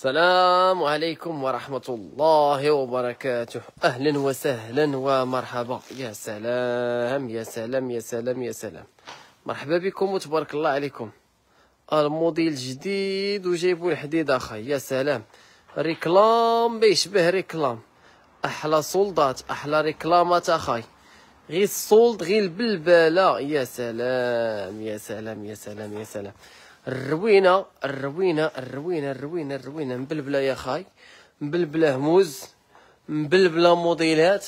السلام عليكم ورحمة الله وبركاته أهلا وسهلا ومرحبا يا سلام يا سلام يا سلام يا سلام مرحبا بكم وتبارك الله عليكم الموديل جديد وجايبو الحديد اخاي يا سلام ريكلام بيشبه ريكلام احلى سولدات احلى ريكلامات اخاي غير السولد غير البلبله يا سلام يا سلام يا سلام يا سلام الروينه الروينه الروينه الروينه الروينه مبلبله يا خاي مبلبله موز مبلبله موديلات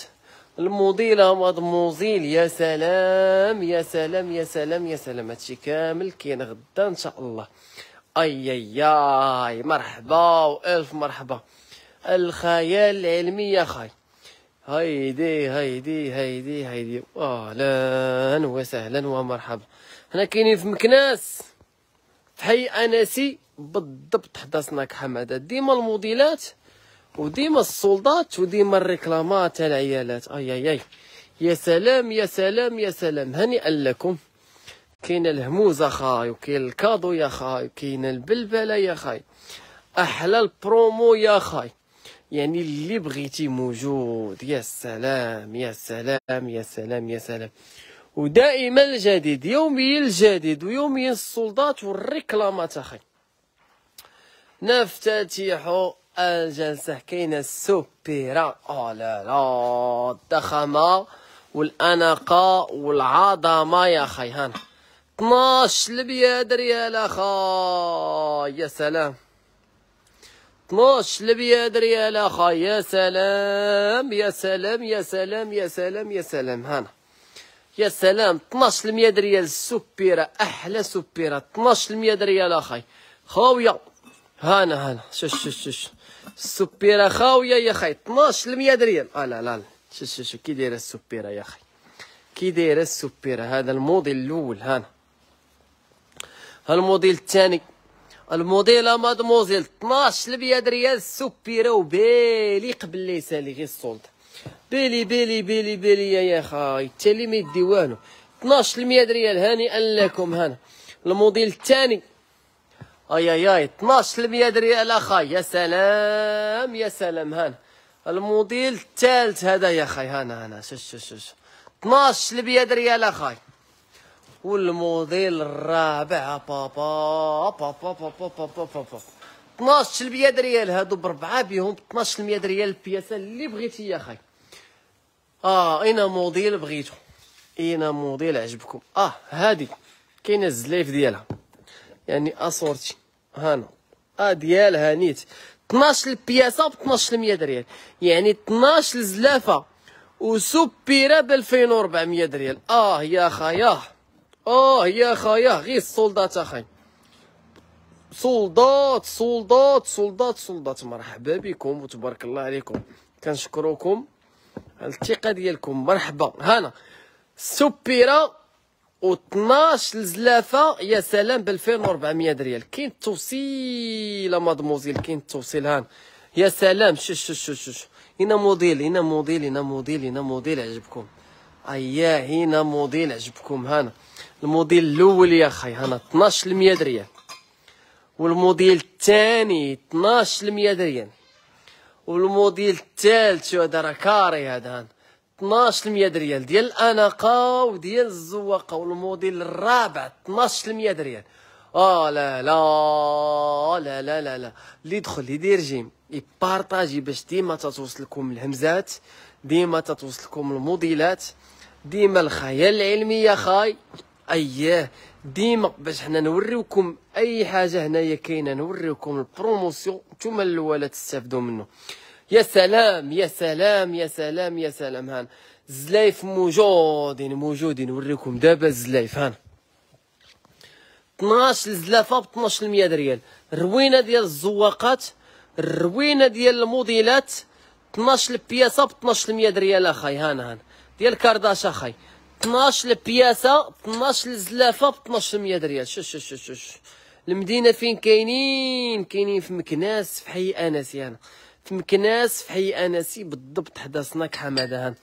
الموديله ماد موزيل يا سلام يا سلام يا سلام يا سلام هادشي كامل كاين غدا ان شاء الله اي اي اي مرحبا والف مرحبا الخيال العلمي يا خاي هايدي هايدي هايدي هايدي اهلا وسهلا ومرحبا هنا كاينين في مكناس حي انسي بالضبط حدا سناك حماده ديما الموديلات وديما السولدات وديما الريكلامات تاع العيالات اي اي اي يا سلام يا سلام يا سلام هنيئا لكم كاين الهموزه خاي وكاين الكادو يا خاي وكاين البلبله يا خاي احلى البرومو يا خاي يعني اللي بغيتي موجود يا سلام يا سلام يا سلام يا سلام ودائما الجديد يوميا الجديد ويوميا السلطات والريكلامات اخي نفتتح الجلسة كاينة السوبيرا او لا لا الضخامة والاناقة والعظمة يا خي هانا 12 لبياد ريال اخي يا سلام 12 لبياد ريال اخا يا سلام يا سلام يا سلام يا سلام يا سلام هانا يا سلام 12% ريال السبيره احلى سبيره 12% ريال اخاي خاويه هانا هانا شوف شوف شوف السبيره خاويه يا خاي 12% ريال اه لا لا شوف شوف كي دايره السبيره يا خاي كي دايره السبيره هذا الموديل الاول هانا الموديل الثاني الموديل مادموزيل 12 ريال السبيره وبالي قبل ليسالي غير السولد بيلي بيلي بيلي بيلي يا خاي تالي ما يدي والو 12% ريال هانئا لكم هنا الموديل الثاني اي اي اي 12% ريال اخاي يا سلام يا سلام هنا الموديل الثالث هذا يا خاي هنا هنا شوف شوف شوف 12 البياد ريال اخاي والموديل الرابع بابا بابا بابا بابا بابا, بابا. 12 ريال هادو بربعه بهم 12 ريال البياسه اللي بغيتي يا خاي اه اين موديل بغيتو اين موديل عجبكم اه هادي كاينه الزلايف ديالها يعني اسورتي هانا اه ديالها نيت 12 البياسه ب 12 ريال يعني 12 زلافه وسوبيره ب 2400 ريال اه يا خاياه اه يا خاياه غير السولدات اخاي سولدات سولدات سولدات سولدات مرحبا بكم وتبارك الله عليكم كنشكروكم على الثقه ديالكم مرحبا هنا سوبيرا و12 الزلافه يا سلام ب 2400 ريال كاين التوصيله مادموزيل كاين التوصيل هان يا سلام شوش شوش شوش شو. هنا موديل هنا موديل هنا موديل هنا موديل عجبكم ايا هنا موديل عجبكم هنا الموديل الاول يا خي هنا 12 ريال والموديل الثاني 12 المية دريان والموديل الثالث هذا راه كاري هذا 12 المية دريال ديال الاناقه وديال الزواقه والموديل الرابع 12 المية دريال اه لا لا لا لا لا لا اللي يدخل يدير جيم يبارطاجي باش ديما تتوصلكم الهمزات ديما تتوصلكم الموديلات ديما الخيال العلمي يا خاي اييه ديما باش حنا نوريوكم اي حاجه هنايا كاينه نوريوكم البروموسيون نتوما الاولى تستافدوا منه يا سلام يا سلام يا سلام يا سلام هان الزلايف موجودين موجودين نوريكم دابا الزلايف هان 12 زلافه ب 12% ريال الروينه ديال الزواقات الروينه ديال الموديلات 12 بياسه ب 12% ريال اخاي هان هان ديال كارداش اخاي 12 البياسه 12 الزلافه ب 1200 ريال شوف شوف شوف شوف المدينه فين كاينين كاينين في مكناس في حي اناسي انا في مكناس في حي اناسي بالضبط حدا سناك حماده هان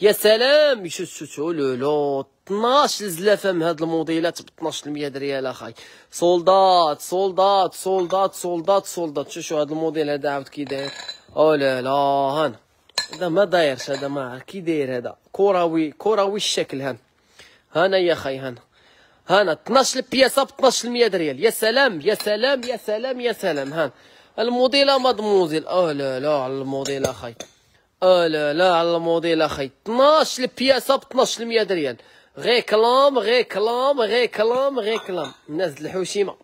يا سلام شوف شوف شوف لو 12 الزلافه من هاد الموديلات ب 1200 ريال اخاي سولدات سولدات سولدات سولدات سولدات شوف شوف هاد الموديل هذا عاود كي داير او لا لا هان هذا ما دايرش هذا ما كي داير هذا كروي كروي الشكل هان هنا يا خي هنا هنا 12 بياسه ب 12% ريال يا سلام يا سلام يا سلام يا سلام هان الموديل مادموزيل اه لا لا على الموديل اخي اه لا لا على الموديل اخي 12 بياسه ب 12% ريال غي كلام غي كلام غي كلام غي كلام الناس د الحوشيمه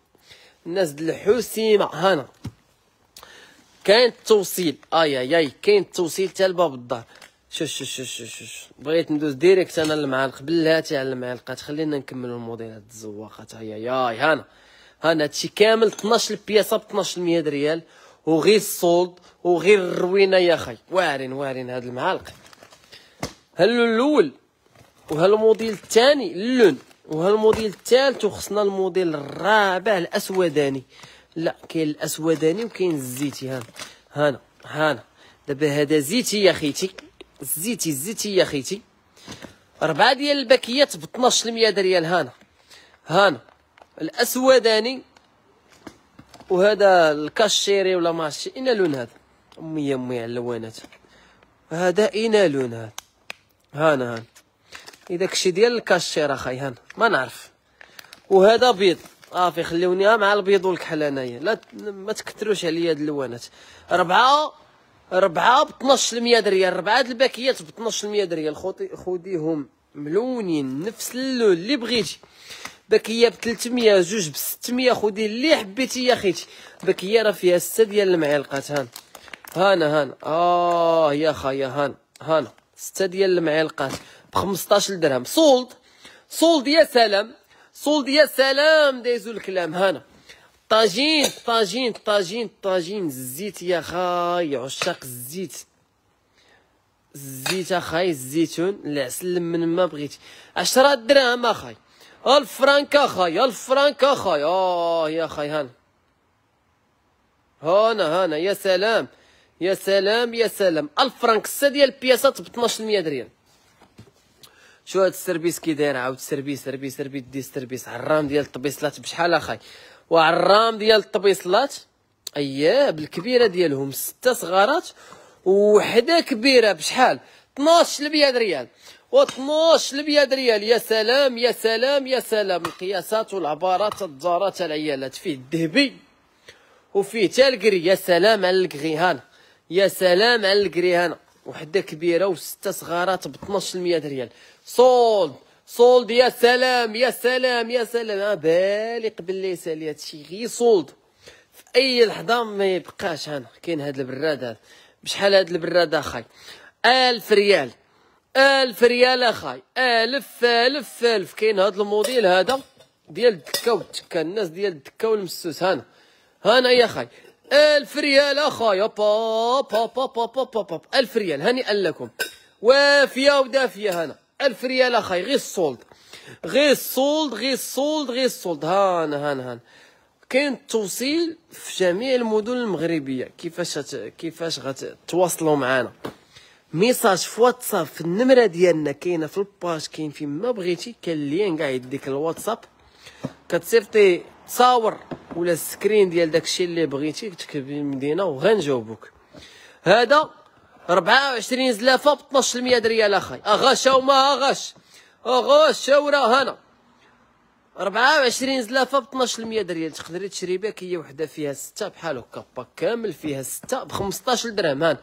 الناس د الحوسيمه هانا كاين التوصيل اي اي اي كاين التوصيل حتى لباب الدار شوف شوف شوف شوف بغيت ندوز ديريكت انا للمعالق بلاتي على المعلقات خلينا نكملوا الموديل هاد الزواقات اي ياي هانا هانا هادشي كامل 12 بياسه ب 1200 ريال وغير الصولد وغير الروينه يا خي واعرين واعرين هاد المعالق هلو الاول وهالموديل الثاني اللون وهالموديل الثالث وخصنا الموديل الرابع الاسوداني لا كاين الاسوداني وكاين الزيتي هانا هانا هانا دابا هذا زيتي يا خيتي الزيتي الزيتي يا خيتي ربعة ديال الباكيات ب 1200 دريال هانا هانا الاسوداني وهذا الكاشيري ولا ماشي اين لون هذا امي امي على اللوانات هذا اين لون هذا هانا هانا داكشي ديال الكاشير اخاي هانا ما نعرف وهذا بيض صافي خلوني مع البيض والكحل انايا لا ما تكثروش عليا هاد اللوانات ربعه ربعه ب 12% دريال ربعه د الباكيات ب 12% دريال خوديهم ملونين نفس اللون اللي بغيتي باكيه ب 300 جوج ب 600 خدي اللي حبيتي يا خيتي باكيه راه فيها 6 ديال المعلقات هان هانا هانا اه يا خايا هانا هانا 6 ديال المعلقات ب 15 درهم سولد سولد يا سلام يا سلام دايزو الكلام هنا طاجين طاجين طاجين طاجين الزيت يا خاي عشاق الزيت الزيت اخاي الزيتون العسل من ما بغيتي 10 دراهم اخاي الفرنك اخاي الفرنك اخاي اه يا خاي هنا هنا هنا يا سلام يا سلام يا سلام الفرنك ستة ديال البياسات ب 12% درهم شو هاد السربيس كي داير عاود سربيس سربيس سربيس دي سربيس عرام ديال الطبيصلات بشحال اخاي وعرام ديال الطبيصلات اييه بالكبيره ديالهم سته صغارات وحده كبيره بشحال 12 لبياد ريال و12 لبياد ريال يا سلام يا سلام يا سلام القياسات والعبارات الدارات العيالات فيه الذهبي وفيه تالكري يا سلام على الكريهانه يا سلام على الكريهانه وحده كبيره وسته صغارات ب 1200 ريال صول صولد يا سلام يا سلام يا سلام آه، بالي قبل لي يسالي هادشي غي صولد في اي لحظه ما يبقاش انا كاين هاد البراد هذا بشحال هاد البراد اخاي ألف ريال ألف ريال اخاي ألف ألف ألف كاين هاد الموديل هذا ديال الدكه والتكه الناس ديال الدكه والمسوس هانا هانا يا خاي 1000 ريال أخايا با با با با با با 1000 ريال هنيئا لكم وافية ودافية هنا 1000 ريال أخاي غير السولد غير السولد غير السولد غير السولد هانا هانا هانا كاين التوصيل في جميع المدن المغربية كيفاش هت... كيفاش غتواصلوا معنا ميساج في واتساب في النمرة ديالنا كاينة في الباج كاين فين ما بغيتي كاين لين كاع يديك الواتساب كتصيفطي تصاور ولا السكرين ديال داكشي اللي بغيتي تكتب المدينه وغنجاوبوك هذا 24 زلافه ب 12% دريال اخاي اغاش وما اغاش اغاش ورا هنا 24 زلافه ب 12% دريال تقدري تشري بها كي وحده فيها سته بحال هكا باك كامل فيها سته ب 15 درهم هان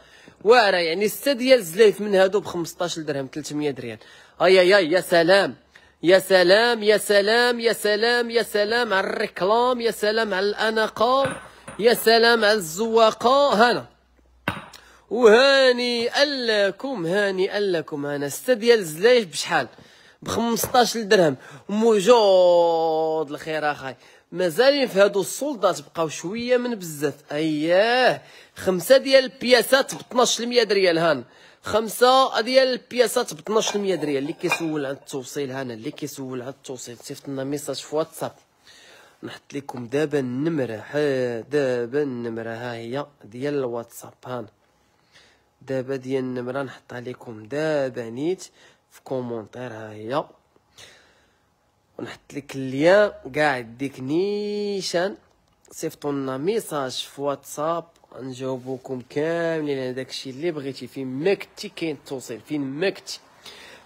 واعره يعني سته ديال الزلايف من هادو ب 15 درهم 300 دريال اي اي اي يا سلام يا سلام يا سلام يا سلام يا سلام على الركلام يا سلام على الأناقة يا سلام على الزواقة هنا وهاني ألاكم هاني ألاكم هنا ستة ديال بشحال ب 15 درهم موجود الخير اخاي مازالين في هادو السولدات بقاو شويه من بزاف اياه خمسه ديال البياسات ب 12% ريال هان خمسة ديال البياسات ب 1200 درهم اللي كيسول عن التوصيل هنا اللي كيسول عن التوصيل صيفط لنا ميساج في واتساب نحط لكم دابا النمرة دابا النمرة ها هي ديال الواتساب هانا دابا ديال النمرة نحطها لكم دابا نيت في كومونتير ها هي ونحط لك اللين كاع ديك نيشان صيفطوا لنا ميساج في واتساب غنجاوبوكم كاملين على داكشي اللي بغيتي فين ما كنتي كاين التوصيل فين ما كنتي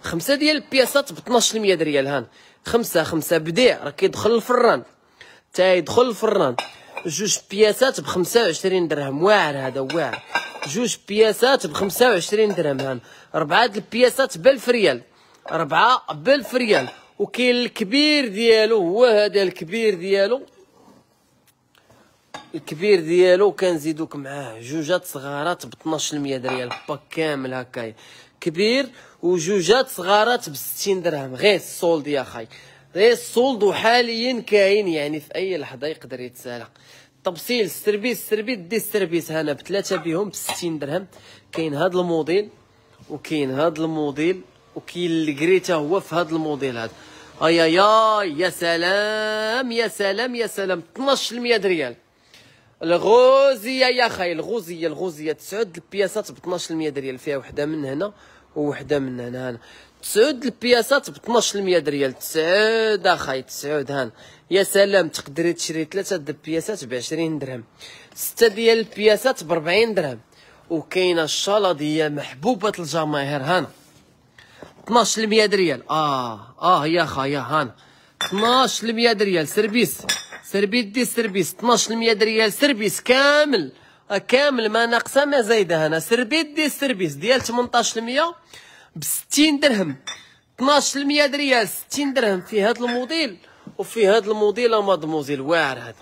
خمسه ديال البياسات ب 1200 ريال هان خمسه خمسه بديع راه كيدخل الفران تا يدخل الفران جوج بياسات ب 25 درهم واعر هذا واعر جوج بياسات ب 25 درهم هان ربعه د البياسات ب 1000 ريال ربعه ب 1000 ريال وكاين الكبير ديالو هو هذا الكبير ديالو الكبير ديالو كنزيدوك معاه جوجات صغارات ب 12 المية دريه باك كامل هكايا كبير وجوجات صغارات ب 60 درهم غير السولد يا خاي غير السولد وحاليا كاين يعني في اي لحظه يقدر يتسالق طبسيل السربيس السربيس دي السربيس هنا بثلاثه بهم ب 60 درهم كاين هذا الموديل وكاين هذا الموديل وكاين الكريتا هو في هذا الموديل هذا اي يا سلام يا سلام يا سلام 12 المية ريال الغوزيه يا خاي الغوزيه الغوزيه تسعود البياسات ب 12% دريال فيها وحده من هنا وحده من هنا هنا تسعود البياسات ب 12% دريال تسعود اخاي تسعود هان يا سلام تقدري تشري ثلاثه د البياسات ب 20 درهم سته ديال البياسات ب 40 درهم وكاينه الشلاضيه محبوبه الجماهير هان 12% دريال اه اه يا خايا هان 12% دريال سربيس سربيدي دي سربيس 12% ريال سربيس كامل آه، كامل ما ناقصه ما زايده هنا سربيدي دي سربيس ديال 18% ب 60 درهم 12% ريال 60 درهم في هذا الموديل وفي هذا الموديل مادموزيل واعر هذا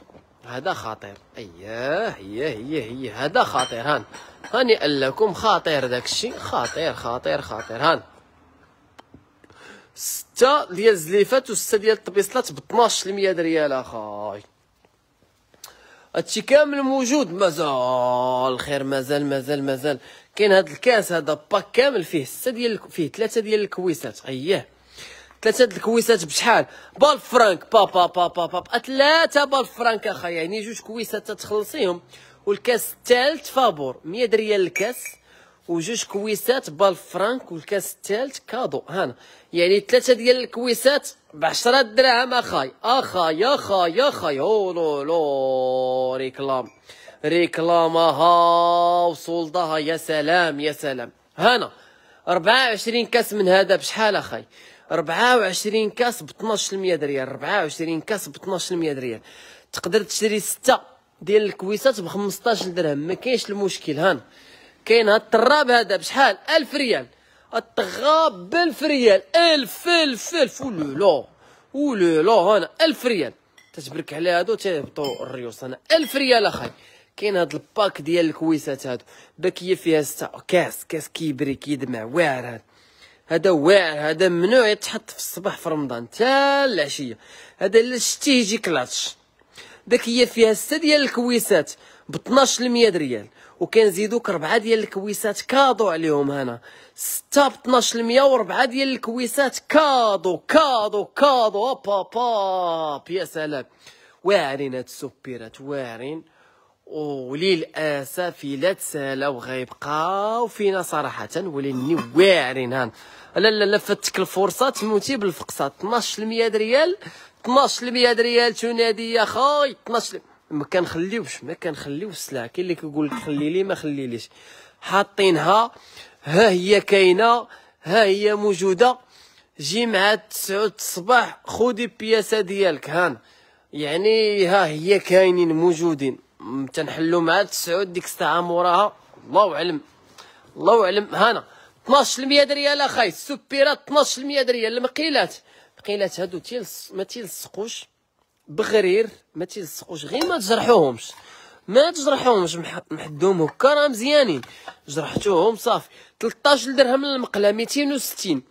هذا خطير اياه هي هي هي هذا خطير هان هاني قال لكم خطير داك الشيء خطير خطير خطير هان حتى ديال الزليفات وستة ديال الطبيصلات ب 12% ريال اخاي هادشي كامل موجود مازال خير مازال مازال مازال كاين هاد الكاس هذا باك كامل فيه ستة ديال فيه ثلاثة ديال الكويسات اييه ثلاثه د الكويسات بشحال بال فرانك با با با با با ثلاثه بال فرانك اخا يعني جوج كويسات تتخلصيهم والكاس الثالث فابور 100 ريال الكاس وجوج كويسات بالفرانك والكاس الثالث كادو هنا يعني ثلاثه ديال الكويسات ب 10 دراهم اخاي اخاي اخاي اخاي او لو لو ريكلام ريكلامها وصولدها يا سلام يا سلام هنا 24 كاس من هذا بشحال اخاي 24 كاس ب 12% دريال 24 كاس ب 12% دريال تقدر تشري 6 ديال الكويسات ب 15 درهم ما كاينش المشكل هنا كاين هاد التراب هذا بشحال 1000 ريال التغاب ريال الف ريال الف 1000 1000 ولولا ولولا هنا الف ريال تتبرك على هادو تيهبطو الريوس هنا الف ريال اخاي كاين هاد الباك ديال الكويسات هادو باكيه فيها ستة كاس كاس كيبري كيدمع واعر هاد هذا واعر هذا ممنوع يتحط في الصباح في رمضان تا العشيه هذا الا شتيه يجي كلاتش هي فيها ستة ديال الكويسات ب 12 ريال وكنزيدوك ربعه ديال الكويسات كادو عليهم هنا 6 ب 12% وربعه ديال الكويسات كادو كادو كادو با با هاب يا سلام واعرين هاد السوبيرات واعرين وللاسف لا تسالاو غيبقاو فينا صراحه وليني واعرين هان لا لا لفتك الفرصه تموتي بالفقصه 12% ريال 12% ريال تنادي يا خوي 12 ما كنخليوش ما كنخليوش السلعه كاين اللي كيقول لك خلي لي ما خلي ليش حاطينها ها هي كاينه ها هي موجوده جي مع 9 الصباح خدي البياسه ديالك هان يعني ها هي كاينين موجودين تنحلو مع 9 ديك الساعه موراها الله اعلم الله اعلم هانا 12% ريال اخاي السوبيرات 12% ريال المقيلات المقيلات هادو تيلص ما تيلصقوش بغرير ما تيلصقوش غير ما تجرحوهمش ما تجرحوهمش محدوم هكا راه مزيانين جرحتوهم صافي 13 درهم المقله 260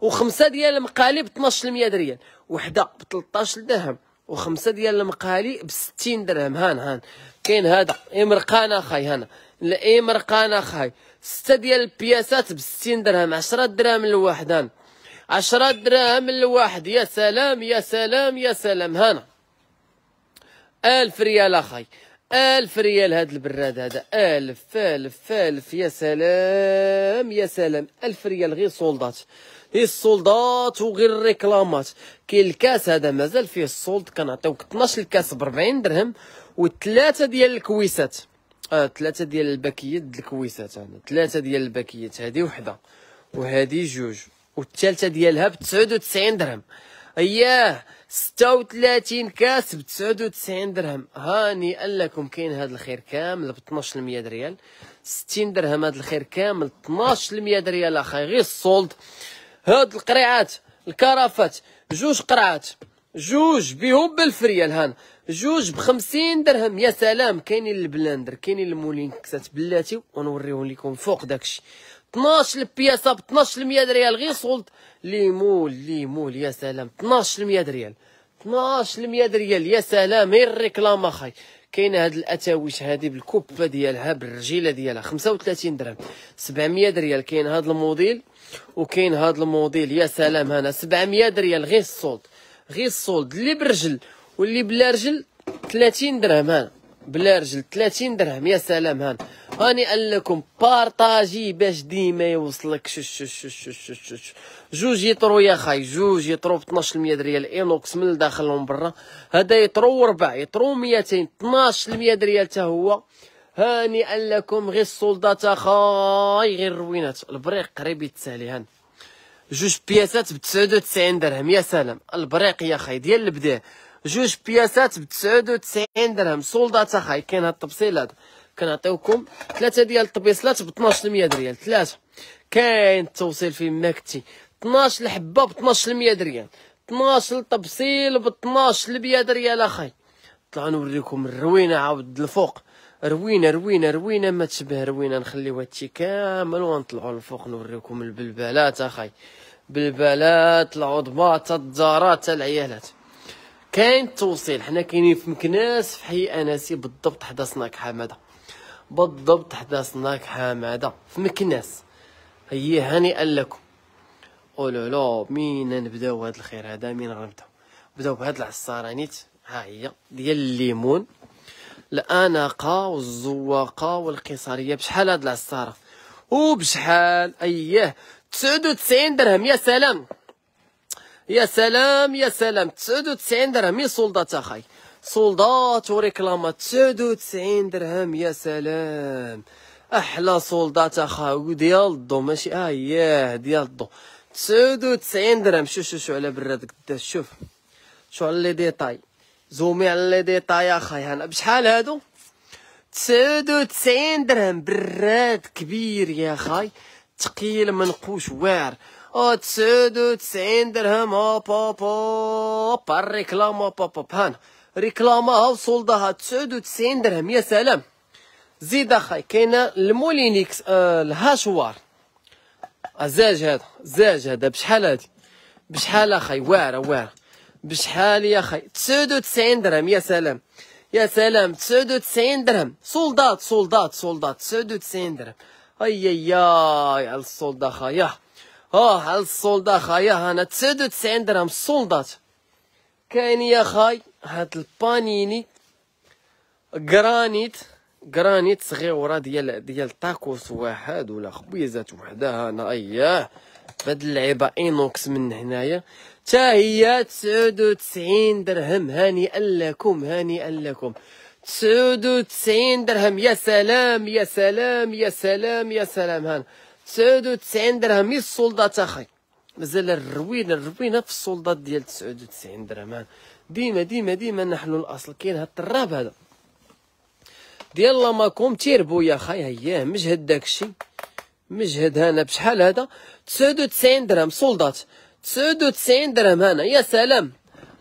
وخمسه ديال المقالي ب 12% ريال وحده ب 13 درهم وخمسه ديال المقالي ب 60 درهم هان هان كاين هذا امرقان إيه اخاي هنا الامرقان إيه اخاي سته ديال البياسات ب 60 درهم 10 دراهم الواحد هان 10 دراهم الواحد يا سلام يا سلام يا سلام هنا ألف ريال أخي ألف ريال هذا البراد هذا ألف ألف ألف يا سلام يا سلام ألف ريال غير سولدات غير السولدات وغير الريكلامات كاين الكاس هذا مازال فيه السولد كنعطيوك 12 الكاس ب 40 درهم وثلاثة ديال الكويسات آه ثلاثة ديال الباكيات الكويسات أنا ثلاثة ديال الباكيات هذه وحدة وهذه جوج والثالثة ديالها ب 99 درهم أياه 36 كاس ب 99 درهم هانئا لكم كاين هذا الخير كامل ب 12% ريال 60 درهم هذا الخير كامل 12% ريال اخاي غير الصولد هاد القريعات الكرافات جوج قرعات جوج بهم بالف ريال هان جوج ب 50 درهم يا سلام كاينين البلاندر كاينين المولين كسات بلاتي ونوريهم لكم فوق داكشي 12 بياسه ب 12% ريال غير سولد ليمول ليمول يا سلام 12% ريال 12% ريال يا سلام غير الريكلام اخاي كاينه هاد الاتاويش هادي بالكوبه ديالها بالرجيله ديالها 35 درهم 700 ريال كاين هاد الموديل وكاين هاد الموديل يا سلام هنا 700 ريال غير الصولد غير الصولد اللي برجل واللي بلا رجل 30 درهم هنا بلا رجل 30 درهم يا سلام هان هاني قال لكم بارطاجي باش ديما يوصلك شو شو شو شو شو شو شو جوج يطرو يا خاي جوج يطرو ب 12% ريال اينوكس من الداخل ومن برا هذا يطرو ربع يطرو 200 12% ريال حتى هو هانئا لكم غير السلطات اخاي غير الروينات البريق قريب يتسالي هان جوج بياسات ب 99 درهم يا سلام البريق يا خاي ديال البداع جوج بياسات ب 99 درهم سلطات اخاي كاين هاد التبصيلات كنعطيوكم ثلاثه ديال الطبيصلات ب 12% ريال ثلاثه كاين التوصيل في ما 12 الحبه ب 12 100 درهم 12 الطبسيل ب 12 100 ريال اخاي طلع نوريكم الروينه عاود الفوق روينه روينه روينه ما تشبه روينه نخليو هادشي كامل ونطلعوا الفوق نوريكم البلبلات اخاي بالبلات العظماء الدارات العيالات كاين التوصيل حنا كاينين في مكناس في حي اناسي بالضبط حدا سناك حماده بالضبط حدا سناك حماده في مكناس هي هنيئا لكم لا مين نبداو هاد الخير هذا مين غنبداو نبداو بهاد العصاره نيت ها هي ديال الليمون الاناقه والزواقه والقيصريه بشحال هاد العصاره وبشحال اييه 99 درهم يا سلام يا سلام يا سلام 99 درهم يا سولدات اخاي سولدات وريكلامات 99 درهم يا سلام احلى سولدات اخاي أيه، ديال الضو ماشي اه ياه ديال الضو تسعود وتسعين درهم شوف شوف شو على برا داك الداس شوف شو على لي ديتاي زومي على لي ديتاي اخاي هنا بشحال هادو تسعود وتسعين درهم براد كبير يا خاي تقيل منقوش واعر او تسعود وتسعين درهم هوب هوب هوب الريكلام هوب هوب هوب هانا ريكلامها وصولدها تسعود وتسعين درهم يا سلام زيد اخاي كاينه المولينيكس آه الهاشوار آه، زاج هذا زاج هذا بشحال هادي بشحال اخي واعره واعره بشحال يا اخي 99 درهم يا سلام يا سلام 99 درهم سولدات سولدات سولدات 99 درهم اي يا السولدا خايا اه على السولدا خايا انا 99 درهم سولدات كاين يا خاي هاد البانيني جرانيت غرانيت صغيوره ديال ديال طاكوس واحد ولا خبيزات وحدها انا اياه بهاد اللعيبه اينوكس من هنايا تا هي 99 درهم هانئا لكم هانئا لكم 99 درهم يا سلام يا سلام يا سلام يا سلام هان 99 درهم مي السلطات اخي مازال الروينه الروينه في السلطات ديال 99 درهم ديما ديما ديما نحلو الاصل كاين هاد التراب هذا ديال لاماكوم تيربو يا خاي هياه مجهد داكشي مجهد هنا بشحال هذا 99 درهم سولدات 99 درهم هنا يا سلام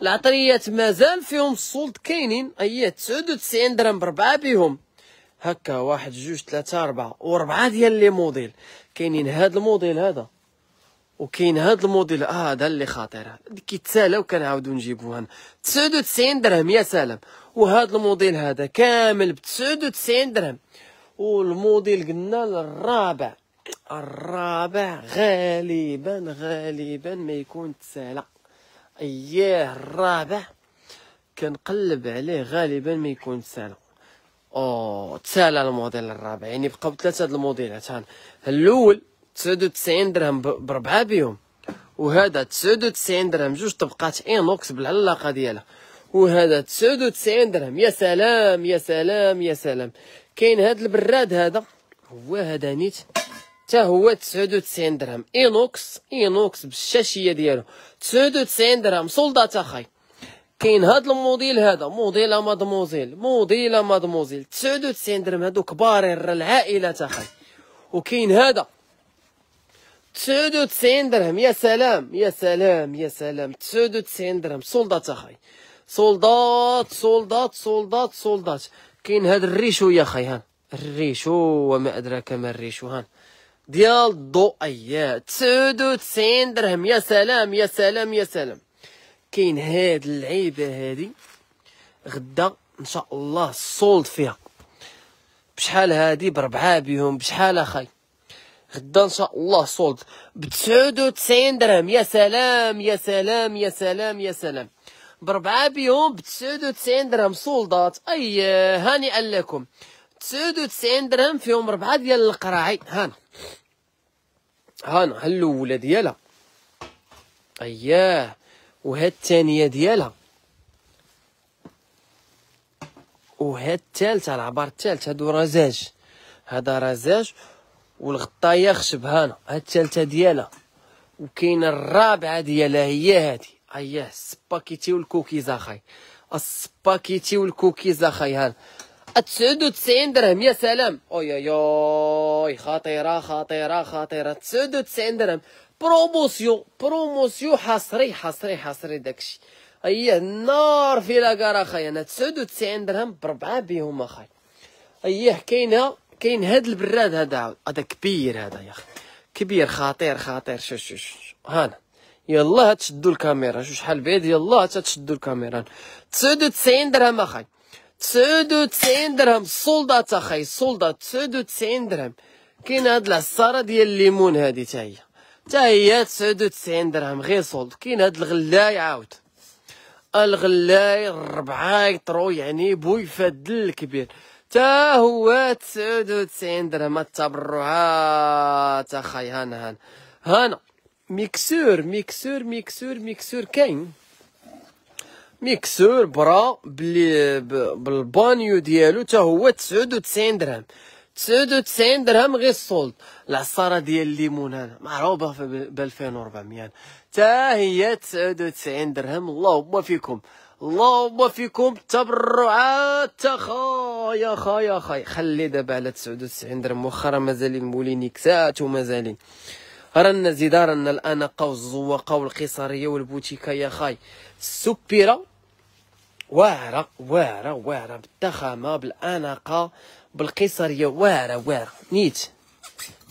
العطريات مازال فيهم السولد كاينين اييه 99 درهم بربعه بيهم هكا واحد جوج ثلاثة أربعة ربعة ديال لي موديل كاينين هاد الموديل هذا وكاين هذا الموديل آه، هذا اللي خطير كيتسالى وكنعاودو نجيبوه 99 درهم يا سلام وهذا الموديل هذا كامل ب 99 درهم والموديل قلنا الرابع الرابع غالبا غالبا ما يكون تسالى اياه الرابع كنقلب عليه غالبا ما يكون تسالى او تسالى الموديل الرابع يعني بقاو ثلاثه د الموديلات الاول 99 درهم بربعه بيهم وهذا 99 درهم جوج طبقات اينوكس بالعلاقه ديالها وهذا 99 درهم يا سلام يا سلام يا سلام كاين هذا البراد هذا هو هذا نيت حتى هو 99 درهم اينوكس اينوكس بالشاشيه ديالو 99 درهم سولدات اخاي كاين هذا الموديل هذا موديل مادموزيل موديل مادموزيل 99 درهم هادو كبار العائله اخاي وكاين هذا 99 درهم يا سلام يا سلام يا سلام 99 درهم سولدات اخاي سولدات سولدات سولدات سولدات كاين هاد الريشو يا خاي هان الريشو وما ادراك ما الريشو هان ديال الضوئيات 99 درهم يا سلام يا سلام يا سلام كاين هاد اللعيبه هادي غدا ان شاء الله سولد فيها بشحال هادي بربعه بيهم بشحال اخاي غدا ان شاء الله سولد ب 99 درهم يا سلام يا سلام يا سلام يا سلام بربعه بيهم ب 99 درهم سولدات اي هانئا لكم 99 درهم فيهم ربعه ديال القراعي هانا هانا ها الاولى ديالها اياه وها الثانيه ديالها وها الثالثه العبار الثالث هادو رزاج هذا رزاج والغطايه خشبهانه هاد الثالثه ديالها وكاينه الرابعه ديالها هي هادي هي السباكيتي والكوكيز اخاي السباكيتي والكوكيز اخاي هان 99 درهم يا سلام اوي خطيره خطيره خطيره 99 درهم بروموسيون بروموسيون حصري حصري حصري داكشي هي النار في لاكار اخاي انا 99 درهم بربعه بهم اخاي اييه كاينه كاين هاد البراد هذا عاود هذا كبير هذا يا اخي كبير خطير خطير شوف شوف شو. هانا يلا تشدوا الكاميرا شوف شحال بعيد يلا تشدوا الكاميرا 99 درهم اخاي 99 درهم السولدات اخي السولدات 99 درهم كاين هاد العصاره ديال الليمون هادي تا هي تا هي 99 درهم غير سولد كاين هاد الغلاي عاود الغلاي ربعه يطرو يعني بوي فادل الكبير حتى هو 99 درهم التبرعات اخاي هانا هانا هانا ميكسور ميكسور ميكسور ميكسور كاين ميكسور برا بلي بالبانيو ديالو تا هو 99 درهم 99 درهم غير الصولد العصاره ديال الليمون انا معروفه ب 2400 تا هي 99 درهم اللهم فيكم اللهم فيكم تبرعات تخا يا خا يا خا خلي دابا على 99 درهم واخا راه مازالين مولين كسات ومازالين رانا رانا الاناقه والزواقه والقيصريه والبوتيكه يا خاي السبيره واعره واعره واعره بالضخامه بالاناقه بالقيصريه واعره واعره نيت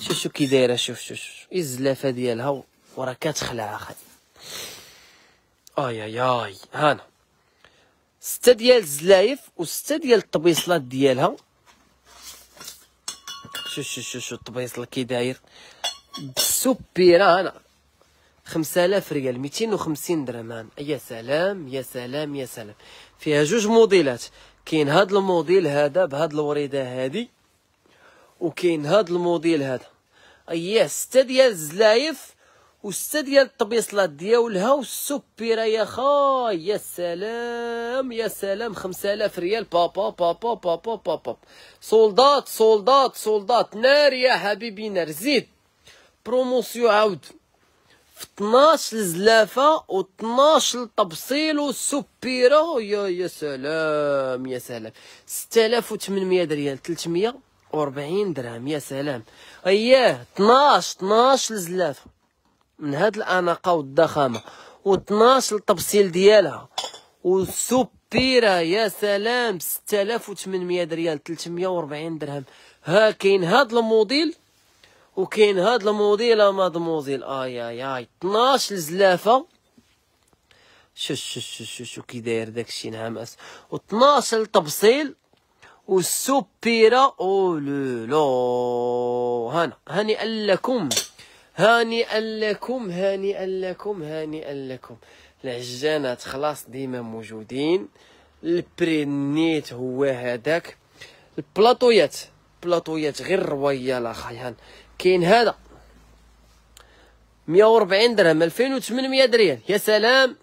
شوف شو كي دايره شوف شوف الزلافه ديالها وراه كتخلع اخي اي اي اي هانا ستة ديال الزلايف وستة ديال الطبيصلات ديالها شو شو شو شو الطبيصله كي داير بالسوبيرا انا آلاف ريال خمسين درهم يا سلام يا سلام يا سلام فيها جوج موديلات كاين هاد الموديل هذا بهاد الوريده هادي وكاين هاد الموديل هذا أيا ستة ديال الزلايف والسته ديال الطبيصلات ديالها والسوبيرا يا خاي يا سلام يا سلام 5000 ريال بابا بابا بابا بابا با. سولدات سولدات سولدات نار يا حبيبي نار زيد بروموسيو عاود في 12 زلافه و 12 الطبسيل والسبيره يا يا سلام يا سلام 6800 ريال 340 درهم يا سلام اييه 12 12 الزلافه من هاد الاناقه والضخامه و12 التبصيل ديالها والسوبيرا يا سلام 6800 ريال 340 درهم ها كاين هاد الموديل وكاين هاد الموديل مادموزيل اي اي اي 12 زلافه شو شو شو شو شو كي داير داكشي نعم و12 تبصيل والسوبيرا او لو لو هنا هنيئا لكم هانئا لكم هانئا لكم هانئا لكم العجانات خلاص ديما موجودين البرينيت هو هذاك البلاطويات بلاطويات غير رويال لا هان كاين هذا 140 درهم 2800 ريال يا سلام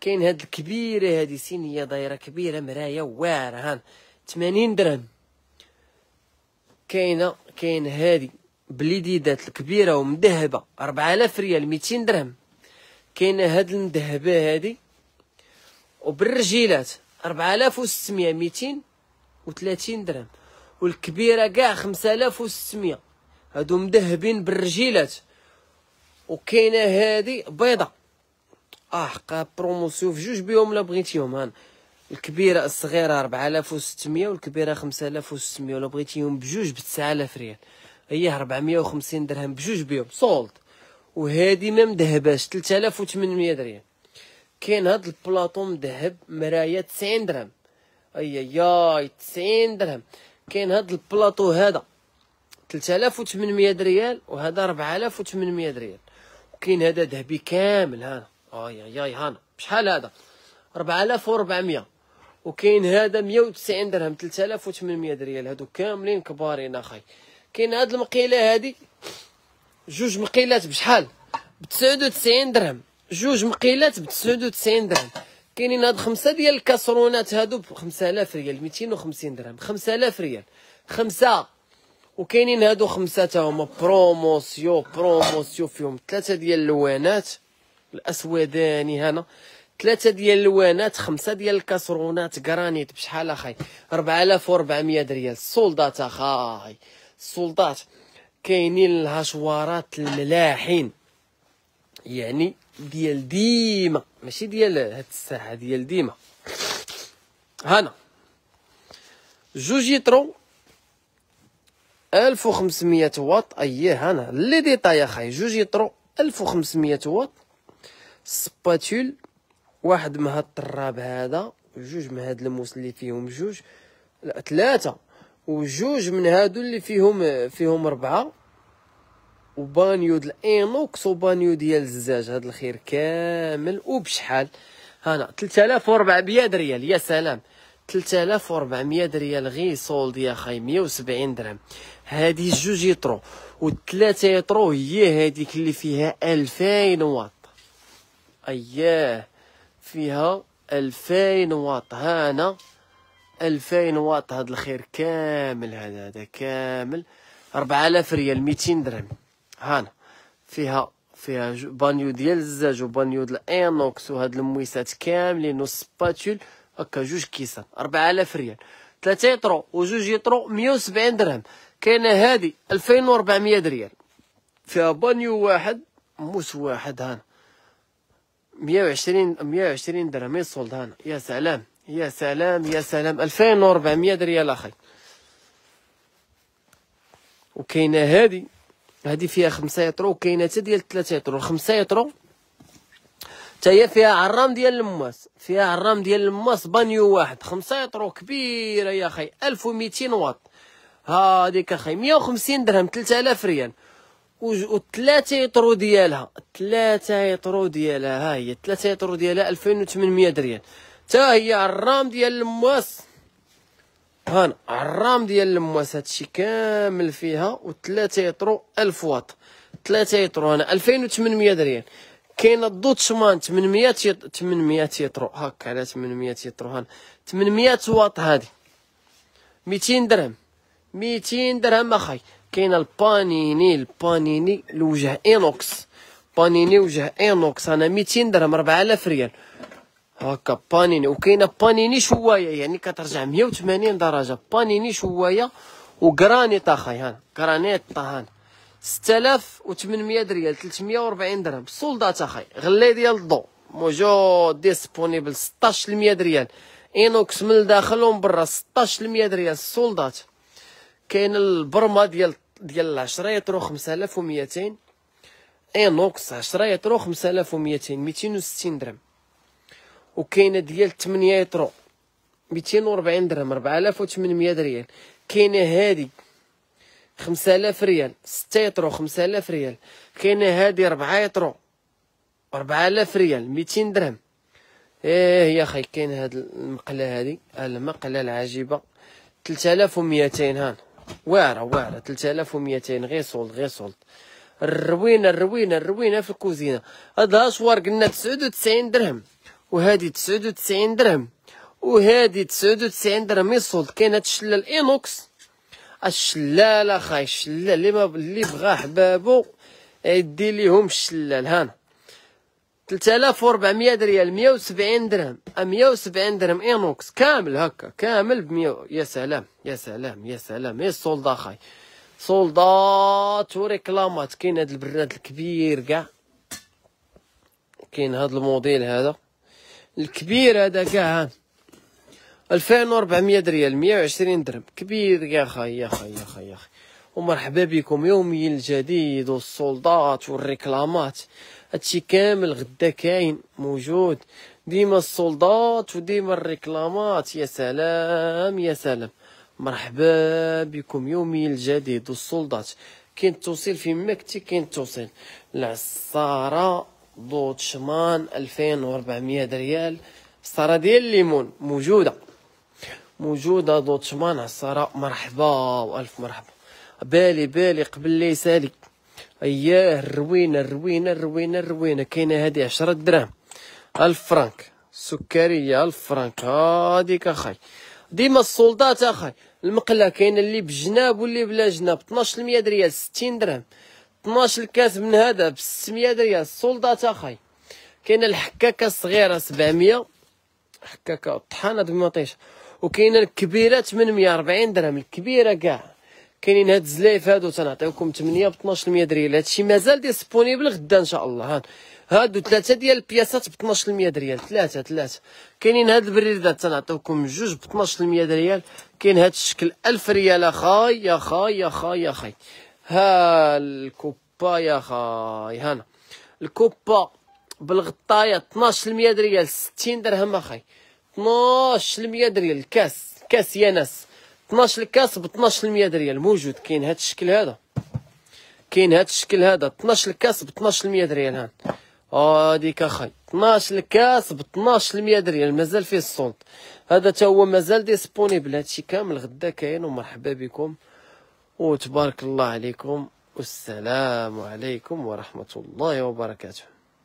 كاين هاد الكبيره هادي سينيه دايره كبيره مرايه واعره هان 80 درهم كاينه كاين هادي بليديدات الكبيره ومذهبه 4000 ريال 200 درهم كاينه هاد المذهبه هادي وبالرجيلات 4600 230 درهم والكبيره كاع 5600 هادو مذهبين بالرجيلات وكاينه هادي بيضه اه حقا بروموسيون في جوج بهم لا بغيتيهم هان الكبيره الصغيره 4600 والكبيره 5600 لو بغيتيهم بجوج ب 9000 ريال هي 450 درهم بجوج بيهم سولد وهادي ما مذهباش 3800 درهم كاين هاد البلاطو مذهب مرايا 90 درهم اي اياي 90 درهم كاين هاد البلاطو هذا 3800 ريال وهذا 4800 ريال وكاين هذا ذهبي كامل هانا اياي هانا بشحال هذا 4400 وكاين هذا 190 درهم 3800 ريال هادو كاملين كبارين اخي كاين هاد المقيله هادي جوج مقيلات بشحال ب 99 درهم جوج مقيلات ب 99 درهم كاينين هاد خمسه ديال الكاسرونات هادو ب 5000 ريال 250 درهم 5000 ريال خمسه وكاينين هادو خمسه تا هما بروموسيو بروموسيو فيهم ثلاثه ديال اللوانات الاسوداني هنا ثلاثه ديال اللوانات خمسه ديال الكاسرونات كرانيت بشحال اخاي 4400 ريال السولدات اخاي السلطات كاينين الهشوارات الملاحين يعني ديال ديما ماشي ديال هاد الساحه ديال ديما هنا جوج يترو 1500 واط اييه هنا لي ديطاي اخاي جوج يترو 1500 واط سباتول واحد من هاد الطراب هذا جوج من هاد الموس اللي فيهم جوج لا ثلاثه وجوج من هادو اللي فيهم فيهم ربعه وبانيو ديال اينوكس وبانيو ديال الزاج هاد الخير كامل وبشحال هنا 3400 ريال يا سلام 3400 ريال غي سولد يا خاي 170 درهم هادي جوج يطرو والثلاثة يطرو هي هاديك اللي فيها 2000 واط اياه فيها 2000 واط هانا ألفين واط هاد الخير كامل هذا هذا كامل ربعة آلاف ريال ميتين درهم هانا فيها فيها بانيو ديال الزاج و وبانيو ديال الانوكس هاد المويسات كاملين و سباتول هاكا جوج كيسان ربعة آلاف ريال تلاتة يطرو و جوج يطرو مية وسبعين درهم كاينة هادي ألفين و ربعمية ريال فيها بانيو واحد موس واحد هانا مية وعشرين مية وعشرين درهم يصولد هانا يا سلام يا سلام يا سلام 2400 ريال اخي وكاينه هادي هادي فيها 5 يترو وكاينه حتى ديال 3 يترو 5 يترو حتى هي فيها عرام ديال الماس فيها عرام ديال الماس بانيو واحد 5 يترو كبيره يا اخي 1200 واط هذيك اخي 150 درهم 3000 ريال و 3 يترو ديالها 3 يترو ديالها ها هي 3 يترو ديالها 2800 ريال حتى هي عرام ديال المواس هانا عرام ديال المواس هادشي كامل فيها و 3 يطرو ألف واط 3 يطرو هنا ألفين درهم كاينة الدوتشمان 800 800 تمنمية يطرو هاك على تمنمية يطرو هنا تمنمية واط هادي ميتين درهم ميتين درهم أخاي كاينة البانيني البانيني لوجه إينوكس بانيني وجه إينوكس أنا ميتين درهم 4000 ريال هكا بانيني وكاينه بانيني شويه يعني كترجع 180 درجه بانيني شويه وكرانيت اخاي هان كرانيت طهان 6800 ريال 340 درهم سولدات اخاي غلي ديال الضو موجود ديسبونيبل 1600 ريال اينوكس من الداخل ومن برا 1600 ريال سولدات كاين البرمه ديال ديال 10 يترو 5200 اينوكس 10 يترو 5200 260 درهم وكاينه ديال 8 يطرو 240 درهم 4800 ريال كاينه هادي 5000 ريال 6 يطرو 5000 ريال كاينه هادي 4 يطرو 4000 ريال 200 درهم ايه يا اخي كاين هاد المقله هادي المقله العجيبه 3200 هان واعره واعره 3200 غير سولد غير سولد الروينه الروينه الروينه في الكوزينه هاد الهاشوار قلنا 99 درهم وهذه 99 درهم وهذه 99 درهم يصود كاين هاد الشلال اينوكس الشلال اخاي الشلال اللي ما اللي بغى حبابو يدي ليهم الشلال هانا 3400 ريال 170 درهم 170 درهم اينوكس كامل هكا كامل ب 100 يا سلام يا سلام يا سلام يا سولدا اخاي سولدا وريكلامات كاين هذا البراد الكبير كاع كاين هذا الموديل هذا الكبير هذا كاع 2400 ريال 120 درهم كبير يا خي يا خي يا خي يا خي ومرحبا بكم يومي الجديد والسلطات والريكلامات هادشي كامل غدا كاين موجود ديما السلطات وديما الريكلامات يا سلام يا سلام مرحبا بكم يومي الجديد والسلطات كاين التوصيل في ما كاين التوصيل العصاره ضوض شمان 2400 ريال ديال الليمون موجوده موجوده ضوض شمان السارة مرحبا والف مرحبا بالي بالي قبل لي سالي اياه الروينه الروينه الروينه الروينه كاينه هادي عشرة دراهم الف فرانك سكريه الف فرانك هاديك اخاي ديما السولدات اخاي المقله كاينه اللي بجناب واللي بلا جناب 12 ريال 60 درهم 12 كاس من هذا ب 600 ريال سولدات اخاي كاينه الحكاكه الصغيره 700 حكاكه طحانه بمطيشه وكاينه الكبيره 840 درهم الكبيره كاع كاينين هاد الزلايف هادو تنعطيوكم 8 ب 1200 ريال هادشي مازال ديسبونيبل غدا ان شاء الله هان هادو ثلاثه ديال البياسات ب 1200 ريال ثلاثه ثلاثه كاينين هاد البريدات تنعطيوكم جوج ب 1200 ريال كاين هاد الشكل 1000 ريال اخاي يا خاي يا خاي يا خاي ها الكوبا يا خاي هنا الكوبا بالغطايه 12 المية ريال 60 درهم اخاي 12 المية ريال كاس كاس يا ناس 12 الكاس ب 12 المية ريال موجود كاين هذا الشكل هذا كاين هذا الشكل هذا 12 الكاس ب 12 المية ريال هان هاديك اخاي 12 الكاس ب 12 المية ريال مازال فيه السولط هذا تا هو مازال ديسبونيبل هادشي كامل غدا كاين ومرحبا بكم وتبارك الله عليكم والسلام عليكم ورحمة الله وبركاته